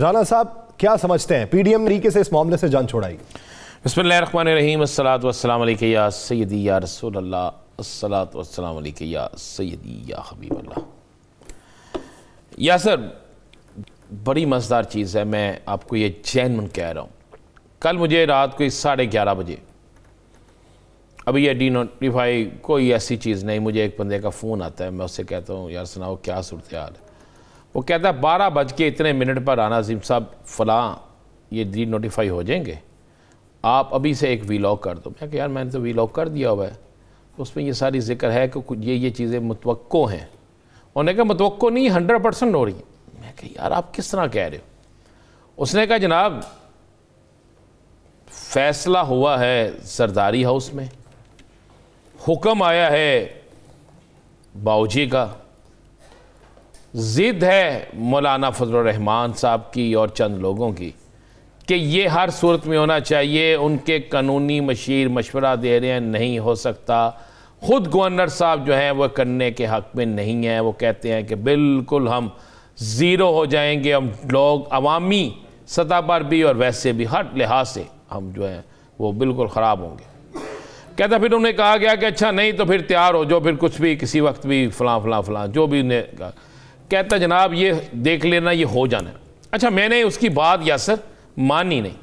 राणा साहब क्या समझते हैं पीडीएम तरीके से इस मामले से जान छोड़ाई बसमान रहीम सलात या सैदी या रसोल्ला सलात या सैदी या हबीब या सर बड़ी मज़ेदार चीज़ है मैं आपको ये जैन कह रहा हूँ कल मुझे रात को साढ़े ग्यारह बजे अभी ये डी नोटिफाई कोई ऐसी चीज़ नहीं मुझे एक बंदे का फ़ोन आता है मैं उससे कहता हूँ यार सुनाओ क्या सूरत हाल है वो कहता है बारह बज के इतने मिनट पर राना अजीम साहब फ़लाँ ये डी नोटिफाई हो जाएंगे आप अभी से एक वी लॉक कर दो मैं यार मैंने तो वी लॉक कर दिया हुआ है उसमें ये सारी जिक्र है कि ये ये चीज़ें मुतवक़ो हैं उन्होंने कहा मुतवक़ो नहीं हंड्रेड परसेंट हो रही है मैं कह यार आप किस तरह कह रहे हो उसने कहा जनाब फैसला हुआ है सरदारी हाउस में हुक्म आया है बाऊजी का ज़िद है मौलाना फजलरहमान साहब की और चंद लोगों की कि ये हर सूरत में होना चाहिए उनके कानूनी मशीर मशवरा दे रहे हैं नहीं हो सकता ख़ुद गवर्नर साहब जो हैं वह करने के हक़ में नहीं हैं वो कहते हैं कि बिल्कुल हम ज़ीरो हो जाएंगे हम लोग अवामी सतह पर भी और वैसे भी हर लिहाज से हम जो हैं वो बिल्कुल ख़राब होंगे कहता फिर उन्हें कहा गया कि अच्छा नहीं तो फिर तैयार हो जो फिर कुछ भी किसी वक्त भी फ़लाँ फलां फलां जो भी उन्हें कहा कहता जनाब ये देख लेना ये हो जाना अच्छा मैंने उसकी बात या सर मानी नहीं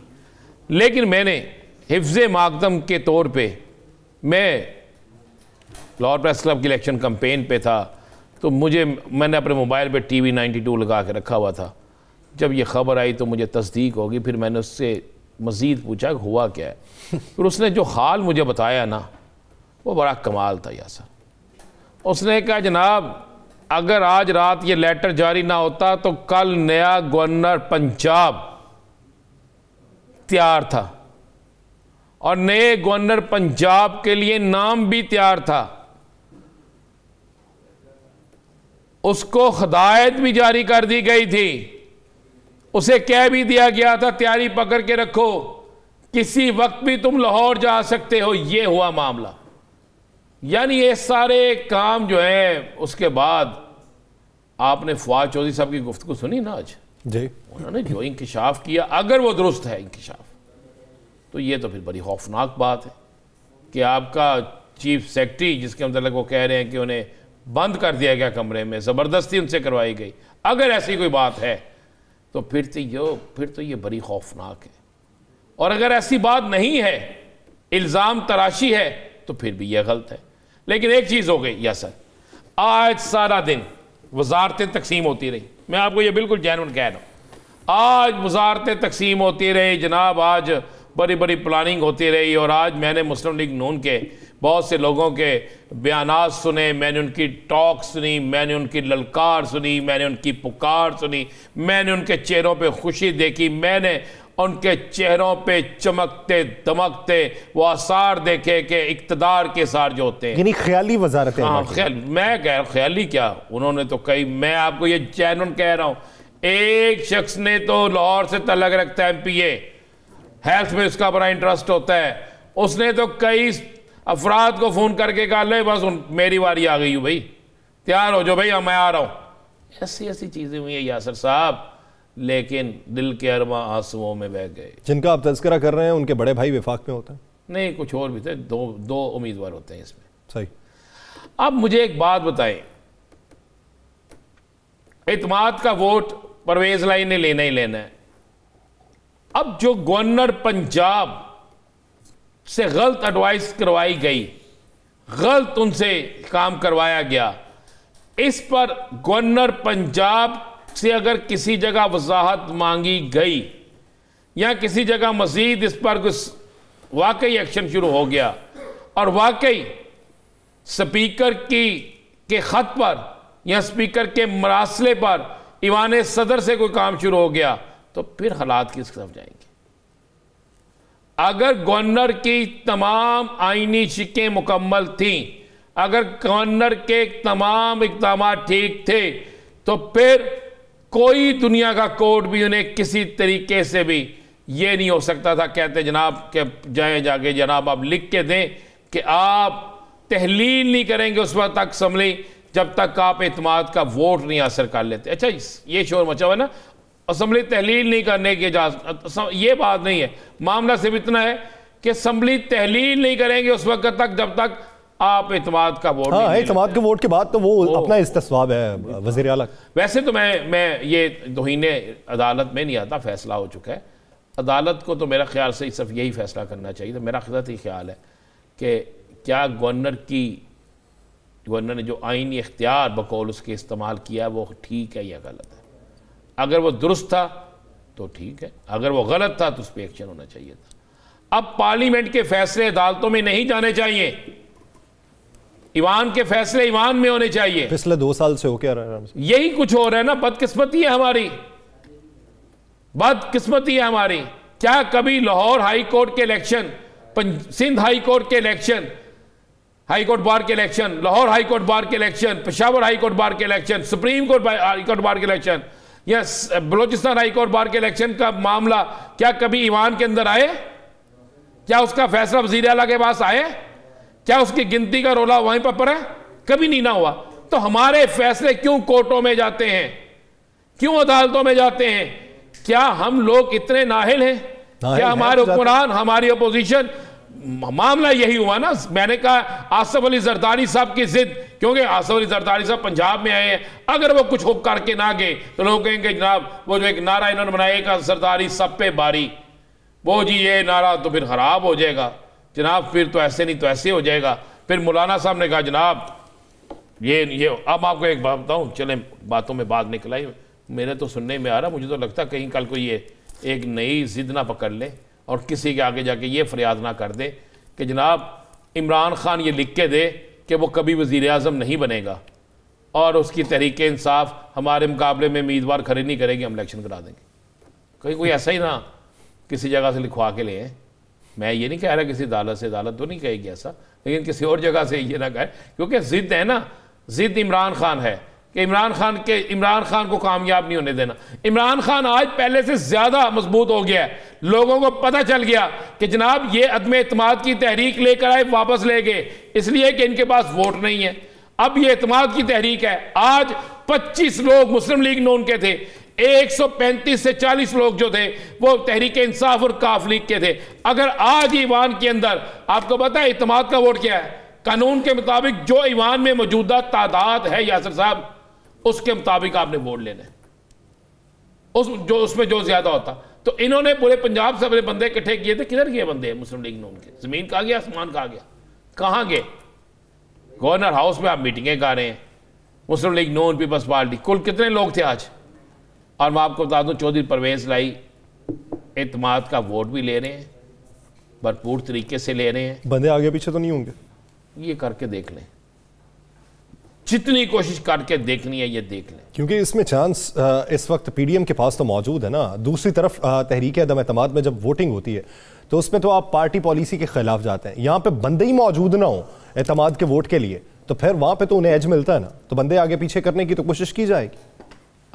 लेकिन मैंने हिफ्ज मकदम के तौर पे मैं लाहौर प्रेस क्लब की इलेक्शन कम्पेन पे था तो मुझे मैंने अपने मोबाइल पे टीवी 92 लगा के रखा हुआ था जब ये ख़बर आई तो मुझे तस्दीक होगी फिर मैंने उससे मज़ीद पूछा हुआ क्या है फिर उसने जो हाल मुझे बताया ना वो बड़ा कमाल था यासर उसने कहा जनाब अगर आज रात ये लेटर जारी ना होता तो कल नया गवर्नर पंजाब तैयार था और नए गवर्नर पंजाब के लिए नाम भी तैयार था उसको हदायत भी जारी कर दी गई थी उसे कह भी दिया गया था तैयारी पकड़ के रखो किसी वक्त भी तुम लाहौर जा सकते हो यह हुआ मामला यानी ये सारे काम जो हैं उसके बाद आपने फवाद चौधरी साहब की गुफ्तु सुनी ना आज जी उन्होंने जो इंकशाफ किया अगर वो दुरुस्त है इंकशाफ तो ये तो फिर बड़ी खौफनाक बात है कि आपका चीफ सेक्रेटरी जिसके मतलब वो कह रहे हैं कि उन्हें बंद कर दिया गया कमरे में ज़बरदस्ती उनसे करवाई गई अगर ऐसी कोई बात है तो फिर तो ये फिर तो ये बड़ी खौफनाक है और अगर ऐसी बात नहीं है इल्ज़ाम तराशी है तो फिर भी यह गलत है लेकिन एक चीज़ हो गई या सर आज सारा दिन वजारतें तकसीम होती रही मैं आपको यह बिल्कुल जैनवन कह रहा हूँ आज वजारतें तकसीम होती रही जनाब आज बड़ी बड़ी प्लानिंग होती रही और आज मैंने मुस्लिम लीग नून के बहुत से लोगों के बयान सुने मैंने उनकी टॉक सुनी मैंने उनकी ललकार सुनी मैंने उनकी पुकार सुनी मैंने उनके चेहरों पे खुशी देखी मैंने उनके चेहरों पे चमकते दमकते वो आसार देखे के इकतदार के सार जो होते हैं ख्याली वजारत हाँ ख्याल मैं कह रहा ख्याली क्या उन्होंने तो कही मैं आपको ये चैन कह रहा हूं एक शख्स ने तो लाहौर से तलग रखता है एम पी ए हेल्थ में उसका बड़ा इंटरेस्ट होता है उसने तो कई अफराद को फ़ोन करके कहा ले बस उन मेरी बारी आ गई भाई तैयार हो जो भाई मैं आ रहा हूं ऐसी ऐसी चीज़ें हुई है यासर साहब लेकिन दिल के अरमा आंसुओं में बह गए जिनका आप तस्करा कर रहे हैं उनके बड़े भाई विफाक में होते हैं नहीं कुछ और भी थे दो दो उम्मीदवार होते हैं इसमें सही अब मुझे एक बात बताएं इतमाद का वोट परवेज लाई ने लेना ही लेना है अब जो गवर्नर पंजाब से गलत एडवाइस करवाई गई गलत उनसे काम करवाया गया इस पर गवर्नर पंजाब से अगर किसी जगह वजाहत मांगी गई या किसी जगह मज़ीद इस पर कुछ वाकई एक्शन शुरू हो गया और वाकई स्पीकर की के ख़त पर या स्पीकर के मरासले पर ईवान सदर से कोई काम शुरू हो गया तो फिर हालात किस तरफ जाएंगे अगर गवर्नर की तमाम आइनी शिकें मुकम्मल थीं अगर गवर्नर के तमाम इकदाम ठीक थे तो फिर कोई दुनिया का कोर्ट भी उन्हें किसी तरीके से भी ये नहीं हो सकता था कहते जनाब के जाए जाके जनाब आप लिख के दें कि आप तहलील नहीं करेंगे उस वक्त तक समली जब तक आप इतमाद का वोट नहीं हासिल कर लेते अच्छा ये शोर मचा हुआ है ना असम्बली तहलील नहीं करने की इजाज़त ये बात नहीं है मामला सिर्फ इतना है कि असम्बली तहलील नहीं करेंगे उस वक्त तक जब तक आप इतमाद का वोट हाँ, इतमाद के वोट के बाद तो वो ओ, अपना इस्तेवाब है वजीर वैसे तो मैं मैं ये दोहीने अदालत में नहीं आता फैसला हो चुका है अदालत को तो मेरा ख्याल से सिर्फ यही फैसला करना चाहिए तो मेरा खुद ही ख्याल है कि क्या गवर्नर की गवर्नर ने जो आइनी इख्तियार बकौल उसके इस्तेमाल किया वो ठीक है या गलत है अगर वह दुरुस्त था तो ठीक है अगर वो गलत था तो उस पर एक्शन होना चाहिए था अब पार्लियामेंट के फैसले अदालतों में नहीं जाने चाहिए ईवान के फैसले ईवान में होने चाहिए पिछले दो साल से हो क्या रहा है यही कुछ हो रहा है ना बदकिस्मती है हमारी बदकिस्मती है हमारी क्या कभी लाहौर हाई कोर्ट के इलेक्शन सिंध हाई कोर्ट के इलेक्शन हाई कोर्ट बार के election Lahore high court bar के election Peshawar high court bar के election supreme court high court bar के इलेक्शन या बलोचिस्तान हाई कोर्ट बार के इलेक्शन का मामला क्या कभी ईवान के अंदर आए क्या उसका फैसला वजीर अला के पास आए क्या उसकी गिनती का रोला वहीं पर पड़ा कभी नहीं ना हुआ तो हमारे फैसले क्यों कोर्टों में जाते हैं क्यों अदालतों में जाते हैं क्या हम लोग इतने नाहिल हैं क्या हमारे हुक्मरान हमारी अपोजिशन मामला यही हुआ ना मैंने कहा आसफ अली जरदारी साहब की जिद क्योंकि आसफ अली जरदारी साहब पंजाब में आए हैं अगर वो कुछ हो करके ना गए तो लोग कहेंगे जनाब वो जो एक नारा इन्होंने बनाया सरदारी सब पे बारी वो जी ये नारा तो फिर खराब हो जाएगा जनाब फिर तो ऐसे नहीं तो ऐसे हो जाएगा फिर मौलाना साहब ने कहा जनाब ये ये अब आपको एक बात बताऊँ चले बातों में बात निकल आई मेरे तो सुनने में आ रहा मुझे तो लगता कहीं कल को ये एक नई जिद ना पकड़ ले और किसी के आगे जाके ये फरियाद ना कर दे कि जनाब इमरान खान ये लिख के दे कि वो कभी वज़ी अजम नहीं बनेगा और उसकी तहरीक इंसाफ हमारे मुकाबले में उम्मीदवार खड़े नहीं करेगी हम इलेक्शन करा देंगे कहीं कोई ऐसा ही ना किसी जगह से लिखवा के ले मैं ये नहीं कह रहा किसी अदालत से अदालत तो नहीं कहेगी ऐसा लेकिन किसी और जगह से ये ना कहे क्योंकि ज़िद है ना ज़िद इमरान खान है कि इमरान खान के इमरान खान को कामयाब नहीं होने देना इमरान खान आज पहले से ज़्यादा मजबूत हो गया है लोगों को पता चल गया कि जनाब ये अदम अतमाद की तहरीक लेकर आए वापस ले गए इसलिए कि इनके पास वोट नहीं है अब ये अतमाद की तहरीक है आज 25 लोग मुस्लिम लीग नून के थे 135 से 40 लोग जो थे वो तहरीक इंसाफ और काफ लीग के थे अगर आज ईवान के अंदर आपको पता है इतमाद का वोट क्या है कानून के मुताबिक जो ईवान में मौजूदा तादाद है यासर साहब उसके मुताबिक आपने वोट लेना है उस जो उसमें जो ज्यादा होता तो इन्होंने पूरे पंजाब से अपने बंदे इकट्ठे किए थे किधर गए बंदे मुस्लिम लीग नून के जमीन कहा गया आसमान कहा गया कहाँ गए गवर्नर हाउस में आप मीटिंगें कर रहे हैं मुस्लिम लीग नून पीपल्स पार्टी कुल कितने लोग थे आज और मैं आपको बता दूं चौधरी परवेज लाई एतमाद का वोट भी ले रहे हैं भरपूर तरीके से ले रहे हैं बंदे आगे पीछे तो नहीं होंगे ये करके देख लें जितनी कोशिश करके देखनी है ये देख लें क्योंकि इसमें चांस इस वक्त पीडीएम के पास तो मौजूद है ना दूसरी तरफ तहरीक अदम अतमाद में जब वोटिंग होती है तो उसमें तो आप पार्टी पॉलिसी के खिलाफ जाते हैं यहाँ पे बंदे ही मौजूद ना हो एतमाद के वोट के लिए तो फिर वहाँ पे तो उन्हें एज मिलता है ना तो बंदे आगे पीछे करने की तो कोशिश की जाएगी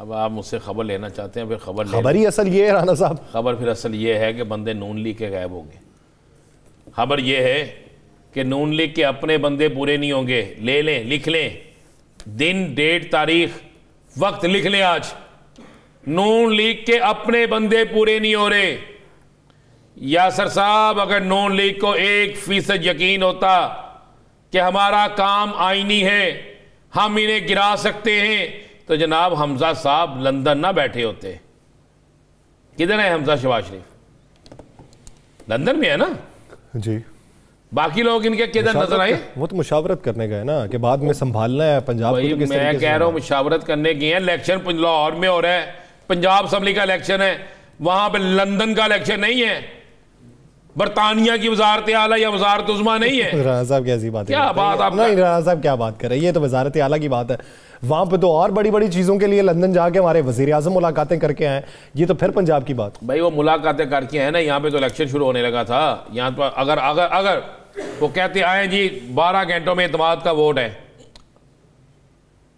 अब आप मुझसे खबर लेना चाहते हैं फिर खबर खबर ही असल ये है राना साहब खबर फिर असल ये है कि बंदे नून लीग के गायब होंगे खबर ये है कि नून लीग के अपने बंदे पूरे नहीं होंगे ले लें लिख लें दिन डेट तारीख वक्त लिख लें आज नून लीग के अपने बंदे पूरे नहीं हो रहे यासर साहब अगर नून लीग को एक फीसद यकीन होता कि हमारा काम आईनी है हम इन्हें गिरा सकते हैं तो जनाब हमजा साहब लंदन ना बैठे होते किधर है हमजा शहबाज शरीफ लंदन में है ना जी बाकी लोग इनके किधर नजर आए वो तो मुशावरत करने गए ना कि बाद में संभालना है पंजाब को तो मैं कह रहा हूँ मुशावरत करने गए हैं इलेक्शन लाहौर में हो रहा है पंजाब असम्बली का इलेक्शन है वहां पर लंदन का इलेक्शन नहीं है बरतानिया की वजारत आला या वजारत उजमा नहीं है साहब कैसी बात क्या बात आप नहीं साहब क्या बात हैं ये तो वजारत आला की बात है वहां पे तो और बड़ी बड़ी चीज़ों के लिए लंदन जाके हमारे वजीर अजम मुलाकातें करके आए ये तो फिर पंजाब की बात भाई वो मुलाकातें करके आए ना यहाँ पे तो इलेक्शन शुरू होने लगा था यहाँ पर तो अगर अगर अगर वो कहते आए जी बारह घंटों में इतमाद का वोट है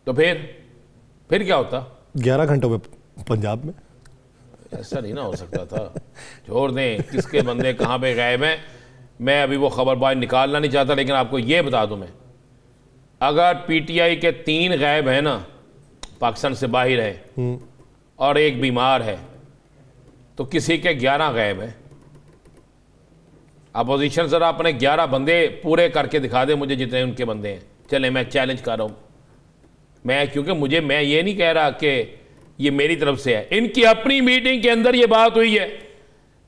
तो फिर फिर क्या होता ग्यारह घंटों में पंजाब में ऐसा नहीं ना हो सकता था छोड़ दें किसके बंदे कहाँ पे गायब हैं मैं अभी वो खबर बाज निकालना नहीं चाहता लेकिन आपको ये बता दूं मैं अगर पीटीआई के तीन गायब हैं ना पाकिस्तान से बाहर है हम्म। और एक बीमार है तो किसी के ग्यारह गायब हैं अपोजिशन ज़रा अपने ग्यारह बंदे पूरे करके दिखा दे मुझे जितने उनके बंदे हैं चले मैं चैलेंज कर रहा हूँ मैं क्योंकि मुझे मैं ये नहीं कह रहा कि ये मेरी तरफ से है इनकी अपनी मीटिंग के अंदर ये बात हुई है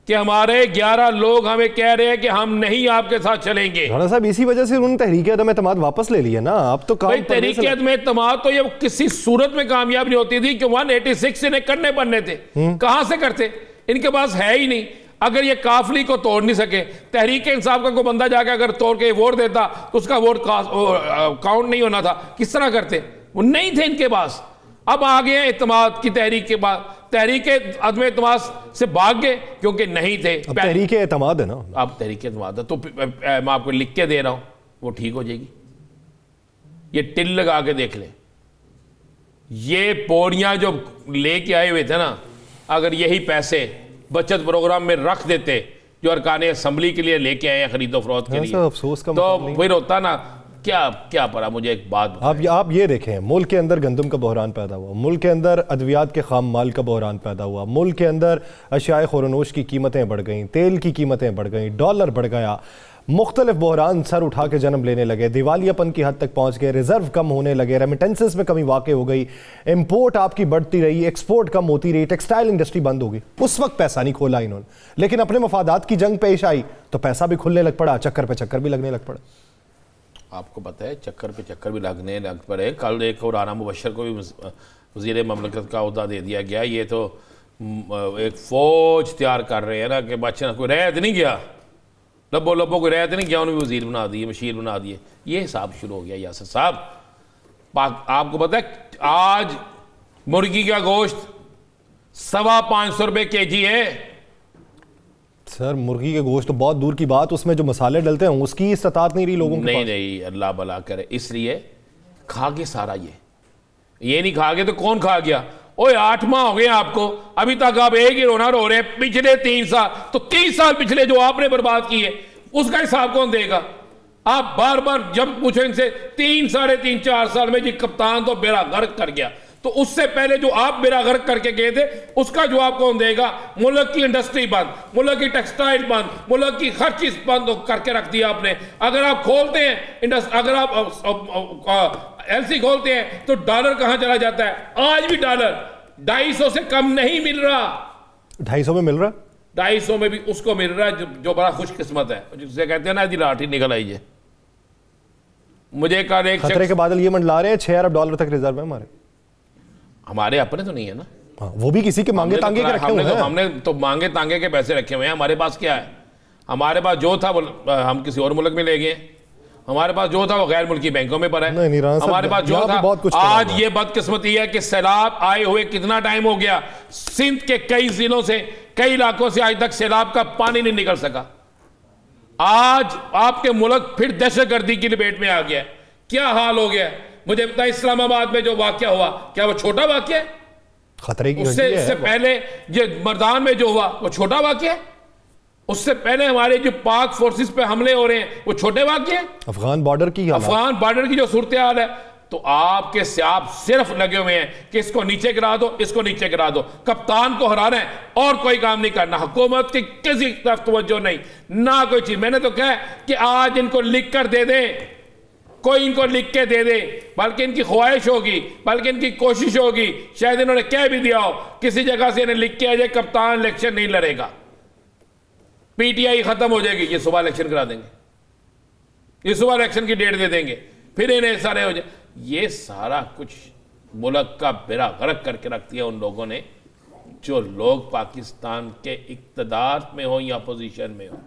कि हमारे 11 लोग हमें कह रहे हैं कि हम नहीं आपके साथ चलेंगे साहब इसी वजह से उन्होंने तहरीके अदम एतमाद वापस ले लिया ना आप तो काम तहरीके अदम एतमाद तो ये किसी सूरत में कामयाब नहीं होती थी कि 186 इन्हें करने बनने थे हम्म। कहां से करते इनके पास है ही नहीं अगर ये काफली को तोड़ नहीं सके तहरीक इंसाफ का कोई बंदा जाके अगर तोड़ के वोट देता तो उसका वोट काउंट नहीं होना था किस तरह करते वो नहीं थे इनके पास अब आ गए इतम की तहरीक के बाद तहरीक अदम एतम से भाग गए क्योंकि नहीं थे तहरीक एतम है ना अब तहरीक एतम है तो मैं आपको लिख के दे रहा हूं वो ठीक हो जाएगी ये टिल लगा के देख लें ये पौड़ियाँ जो लेके आए हुए थे ना अगर यही पैसे बचत प्रोग्राम में रख देते जो अरकान असम्बली के लिए लेके आए खरीदो फरोख्त के हाँ लिए अफसोस का तो मतलब फिर होता ना क्या क्या पड़ा मुझे एक बात आप आप ये देखें मुल्क के अंदर गंदम का बहरान पैदा हुआ मुल्क के अंदर अद्वियात के खाम माल का बहरान पैदा हुआ मुल्क के अंदर अशाए खोरनोश की कीमतें बढ़ गईं तेल की कीमतें बढ़ गईं डॉलर बढ़ गया मुख्तलिफ बहरान सर उठा के जन्म लेने लगे दिवालियापन की हद तक पहुंच गए रिजर्व कम होने लगे रेमिटेंसेस में कमी वाकई हो गई इंपोर्ट आपकी बढ़ती रही एक्सपोर्ट कम होती रही टेक्सटाइल इंडस्ट्री बंद हो गई उस वक्त पैसा नहीं खोला इन्होंने लेकिन अपने मफादात की जंग पेश आई तो पैसा भी खुलने लग पड़ा चक्कर पे चक्कर भी लगने लग पड़ा आपको पता है चक्कर पे चक्कर भी लगने लग पड़े कल एक और राना मुबशर को भी वजीर ममलकत का अहदा दे दिया गया ये तो एक फ़ौज तैयार कर रहे हैं ना कि बादशाह कोई रैत नहीं गया लबो लबो कोई रैत नहीं गया उन्हें वजीर बना दिए मशीर बना दिए ये हिसाब शुरू हो गया यासर साहब पाक आपको पता है आज मुर्गी का गोश्त सवा पाँच सौ रुपये के जी है सर मुर्गी के गोश्त तो बहुत दूर की बात उसमें जो मसाले डलते हैं उसकी इस्तात नहीं रही लोगों को नहीं नहीं अल्लाह भला करे इसलिए खा के सारा ये ये नहीं खा गया तो कौन खा गया ओए आठ माह हो गए आपको अभी तक आप एक ही रोना रो रहे हैं पिछले तीन साल तो तीन साल पिछले जो आपने बर्बाद किए उसका हिसाब कौन देगा आप बार बार जब पूछो इनसे तीन साढ़े तीन चार साल में जी कप्तान तो बेरा गर्क कर गया तो उससे पहले जो आप मेरा गर्क करके गए थे उसका जवाब कौन देगा मुल्क की इंडस्ट्री बंद मुल्क की टेक्सटाइल बंद मुल्क की हर चीज़ बंद करके रख दिया आपने अगर आप खोलते हैं अगर आप एलसी खोलते हैं तो डॉलर कहां चला जाता है आज भी डॉलर ढाई सौ से कम नहीं मिल रहा ढाई सौ में मिल रहा ढाई सौ में भी उसको मिल रहा है जो, जो बड़ा खुशकिस्मत है जिसे कहते हैं ना जी लाठी निकल आई है मुझे कल एक खतरे के बादल ये मंडला रहे हैं छह अरब डॉलर तक रिजर्व है हमारे हमारे अपने तो नहीं है ना हाँ, वो भी किसी के मांगे तो तांगे के रखे हुए तो, हमने तो मांगे तांगे के पैसे रखे हुए हैं हमारे पास क्या है हमारे पास जो था वो हम किसी और मुल्क में ले गए हमारे पास जो था वो गैर मुल्की बैंकों में पर है नहीं, नहीं, हमारे पास जो था बहुत कुछ आज ये बदकिस्मती है कि सैलाब आए हुए कितना टाइम हो गया सिंध के कई जिलों से कई इलाकों से आज तक सैलाब का पानी नहीं निकल सका आज आपके मुल्क फिर दहशत गर्दी की लपेट में आ गया क्या हाल हो गया मुझे पता इस्लामाबाद में जो वाक्य हुआ क्या वो छोटा वाक्य है खतरे की उससे इससे पहले ये मर्दान में जो हुआ वो छोटा वाक्य है उससे पहले हमारे जो पाक फोर्सेस पे हमले हो रहे हैं वो छोटे वाक्य हैं अफगान बॉर्डर की अफगान बॉर्डर की जो सूरत हाल है तो आपके से आप सिर्फ लगे हुए हैं कि इसको नीचे गिरा दो इसको नीचे गिरा दो कप्तान को हराना है और कोई काम नहीं करना हुकूमत की किसी तरफ तवज्जो नहीं ना कोई चीज मैंने तो कहा कि आज इनको लिख कर दे दें कोई इनको लिख के दे दे बल्कि इनकी ख्वाहिश होगी बल्कि इनकी कोशिश होगी शायद इन्होंने कह भी दिया हो किसी जगह से इन्हें लिख के आ जाए कप्तान इलेक्शन नहीं लड़ेगा पीटीआई खत्म हो जाएगी ये सुबह इलेक्शन करा देंगे ये सुबह इलेक्शन की डेट दे देंगे फिर इन्हें सारे हो जाए ये सारा कुछ मुल्क का बिरा गरक करके रख दिया उन लोगों ने जो लोग पाकिस्तान के इकतदार में हो या अपोजिशन में हो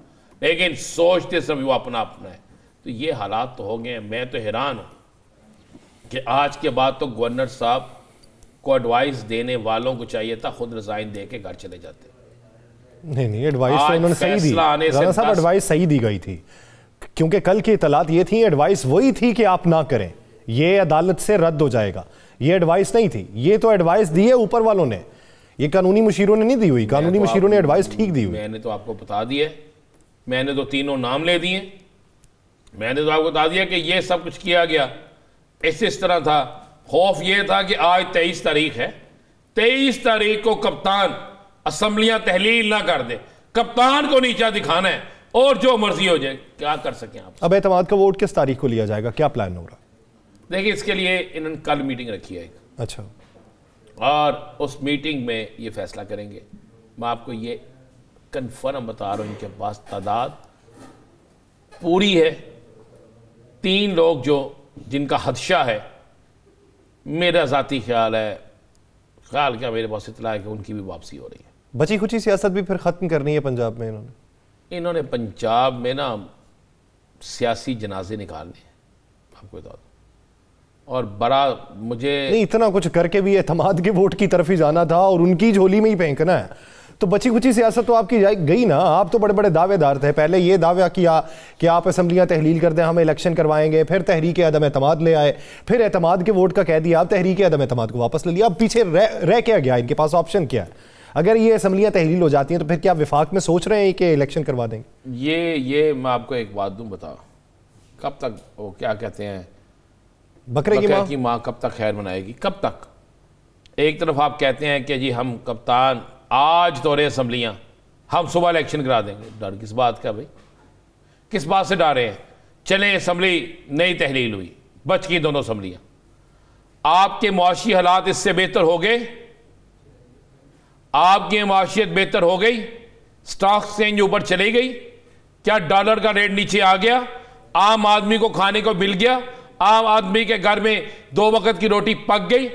लेकिन सोचते सब युवा अपना अपना है तो ये हालात तो हो गए मैं तो हैरान हूँ कि आज के बाद तो गवर्नर साहब को एडवाइस देने वालों को चाहिए था खुद रिजाइन दे के घर चले जाते नहीं नहीं एडवाइस तो उन्होंने सही दी राणा साहब एडवाइस सही दी गई थी क्योंकि कल की इतलात ये थी एडवाइस वही थी कि आप ना करें ये अदालत से रद्द हो जाएगा ये एडवाइस नहीं थी ये तो एडवाइस दी है ऊपर वालों ने ये कानूनी मशीरों ने नहीं दी हुई कानूनी तो मशीरों ने एडवाइस ठीक दी हुई मैंने तो आपको बता दिया मैंने तो तीनों नाम ले दिए मैंने तो आपको बता दिया कि ये सब कुछ किया गया ऐसे इस तरह था खौफ ये था कि आज तेईस तारीख है तेईस तारीख को कप्तान असम्बलियां तहलील ना कर दे कप्तान को नीचा दिखाना है और जो मर्जी हो जाए क्या कर सकें आप अब एतम का वोट किस तारीख को लिया जाएगा क्या प्लान हो रहा देखिए इसके लिए इन्होंने कल मीटिंग रखी है अच्छा और उस मीटिंग में ये फैसला करेंगे मैं आपको ये कन्फर्म बता रहा हूँ इनके पास तादाद पूरी है तीन लोग जो जिनका हदशा है मेरा ज़ाती ख्याल है ख्याल क्या मेरे पास इतला है कि उनकी भी वापसी हो रही है बची खुची सियासत भी फिर ख़त्म करनी है पंजाब में इन्होंने इन्होंने पंजाब में ना सियासी जनाजे निकालने हैं आपको बता दो और बड़ा मुझे नहीं इतना कुछ करके भी एतमाद के वोट की तरफ ही जाना था और उनकी झोली में ही फेंकना है तो बची खुची सियासत तो आपकी गई ना आप तो बड़े बड़े दावेदार थे पहले ये दावा किया कि आप असम्बलियाँ तहलील कर दें हम इलेक्शन करवाएंगे फिर तहरीक अदम अतमाद ले आए फिर अतमाद के वोट का कह दिया आप तहरीक अदम अतमाद को वापस ले लिया अब पीछे रह, रह क्या गया इनके पास ऑप्शन क्या है अगर ये असम्बलियाँ तहलील हो जाती हैं तो फिर क्या विफाक में सोच रहे हैं कि इलेक्शन करवा देंगे ये ये मैं आपको एक बात दूँ बताओ कब तक वो क्या कहते हैं बकरे की माँ की माँ कब तक खैर मनाएगी कब तक एक तरफ आप कहते हैं कि जी हम कप्तान आज दौरे तो असम्बलियां हम सुबह इलेक्शन करा देंगे डर किस बात का भाई किस बात से डर रहे हैं चले असम्बली नई तहलील हुई बच गई दोनों असम्बलियां आपके मुआशी हालात इससे बेहतर हो गए आपकी माशियत बेहतर हो गई स्टॉक एक्सचेंज ऊपर चली गई क्या डॉलर का रेट नीचे आ गया आम आदमी को खाने को मिल गया आम आदमी के घर में दो वक्त की रोटी पक गई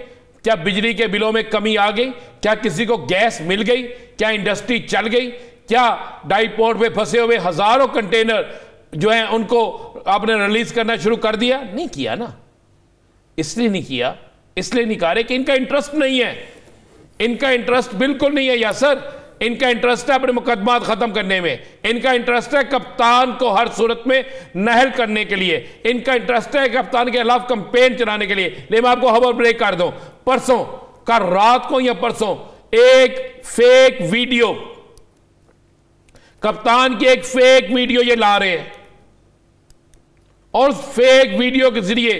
क्या बिजली के बिलों में कमी आ गई क्या किसी को गैस मिल गई क्या इंडस्ट्री चल गई क्या पोर्ट में फंसे हुए हजारों कंटेनर जो हैं उनको आपने रिलीज करना शुरू कर दिया नहीं किया ना इसलिए नहीं किया इसलिए नहीं कह कि इनका इंटरेस्ट नहीं है इनका इंटरेस्ट बिल्कुल नहीं है या सर इनका इंटरेस्ट है अपने मुकदमा ख़त्म करने में इनका इंटरेस्ट है कप्तान को हर सूरत में नहल करने के लिए इनका इंटरेस्ट है कप्तान के खिलाफ कंपेन चलाने के लिए मैं आपको खबर ब्रेक कर दूँ परसों कल रात को या परसों एक फेक वीडियो कप्तान की एक फेक वीडियो ये ला रहे हैं और फेक वीडियो के जरिए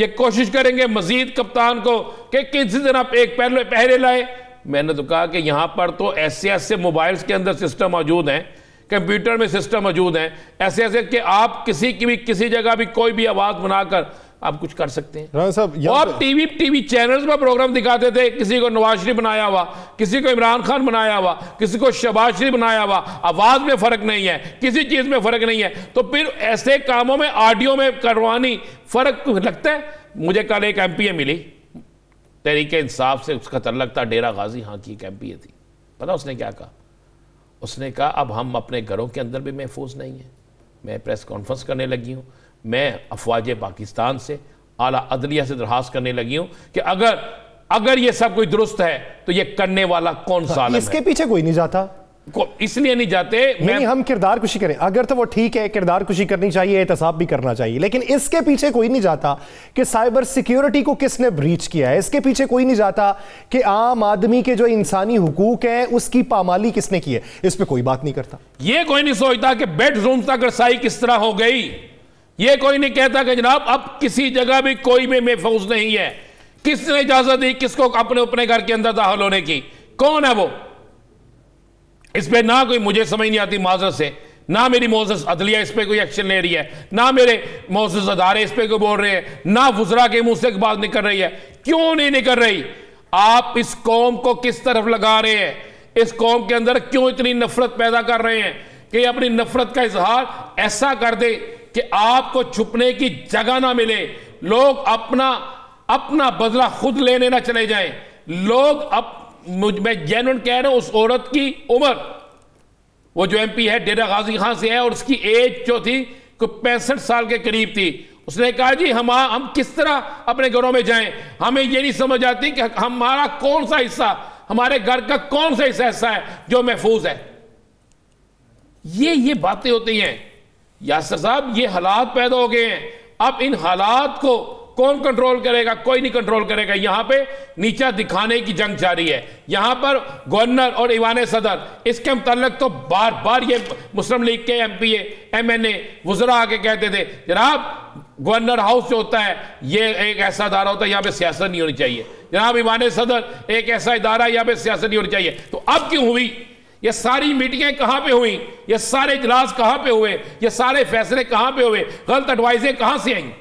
ये कोशिश करेंगे मजीद कप्तान को कि किसी दिन आप एक पहले पहले लाए मैंने तो कहा कि यहाँ पर तो ऐसे ऐसे मोबाइल्स के अंदर सिस्टम मौजूद हैं कंप्यूटर में सिस्टम मौजूद हैं ऐसे ऐसे कि आप किसी की भी किसी जगह भी कोई भी आवाज़ बनाकर आप कुछ कर सकते हैं साहब आप टीवी टीवी चैनल्स पर प्रोग्राम दिखाते थे किसी को नवाज शरीफ बनाया हुआ किसी को इमरान खान बनाया हुआ किसी को शहबाज शरीफ बनाया हुआ आवाज में फर्क नहीं है किसी चीज में फर्क नहीं है तो फिर ऐसे कामों में ऑडियो में करवानी फर्क लगता है मुझे कल एक एम मिली तरीके इंसाफ से उसका लगता डेरा गाजी हाँ की एक ये थी पता उसने क्या कहा उसने कहा अब हम अपने घरों के अंदर भी महफूज नहीं हैं मैं प्रेस कॉन्फ्रेंस करने लगी हूँ मैं अफवाज पाकिस्तान से आला अदलिया से दरख्वास्त करने लगी हूँ कि अगर अगर ये सब कोई दुरुस्त है तो ये करने वाला कौन हाँ, सा इसके है? पीछे कोई नहीं जाता इसलिए नहीं जाते नहीं हम किरदार कुशी करें अगर तो वो ठीक है किरदार कुशी करनी चाहिए एहतसाब भी करना चाहिए लेकिन इसके पीछे कोई नहीं जाता कि साइबर सिक्योरिटी को किसने ब्रीच किया है इसके पीछे कोई नहीं जाता कि आम आदमी के जो इंसानी हुकूक है उसकी पामाली किसने की है इस पर कोई बात नहीं करता यह कोई नहीं सोचता कि बेडरूम तक रसाई किस तरह हो गई ये कोई नहीं कहता कि जनाब अब किसी जगह भी कोई भी महफूज नहीं है किसने इजाजत दी किसको अपने अपने घर के अंदर दाखिल होने की कौन है वो इस पर ना कोई मुझे समझ नहीं आती माजरत से ना मेरी मोजस अदलिया इस पर कोई एक्शन ले रही है ना मेरे मोजस अदारे इस पर कोई बोल रहे हैं ना फुजरा के मुंह से बात निकल रही है क्यों नहीं निकल रही आप इस कौम को किस तरफ लगा रहे हैं इस कौम के अंदर क्यों इतनी नफरत पैदा कर रहे हैं कि अपनी नफरत का इजहार ऐसा कर दे कि आपको छुपने की जगह ना मिले लोग अपना अपना बदला खुद लेने ना चले जाएं लोग अप, मुझ मैं जैन कह रहा हूं उस औरत की उम्र वो जो एमपी है डेरा गाजी खान से है और उसकी एज जो थी पैंसठ साल के करीब थी उसने कहा जी हम हम किस तरह अपने घरों में जाएं हमें ये नहीं समझ आती कि हमारा कौन सा हिस्सा हमारे घर का कौन सा हिस्सा ऐसा है जो महफूज है ये ये बातें होती हैं यासर साहब ये हालात पैदा हो गए हैं अब इन हालात को कौन कंट्रोल करेगा कोई नहीं कंट्रोल करेगा यहां पे नीचा दिखाने की जंग जारी है यहां पर गवर्नर और इवान सदर इसके मुतलक तो बार बार ये मुस्लिम लीग के M P M N A वजरा आके कहते थे जनाब गवर्नर हाउस जो होता है ये एक ऐसा अदारा होता है यहां पे सियासत नहीं होनी चाहिए जनाब इवान सदर एक ऐसा इदारा यहां पर सियासत नहीं होनी चाहिए तो अब क्यों हुई ये सारी मीटिंगें कहां पे हुई ये सारे इजलास कहां पे हुए ये सारे फैसले कहां पे हुए गलत एडवाइजें कहां से आई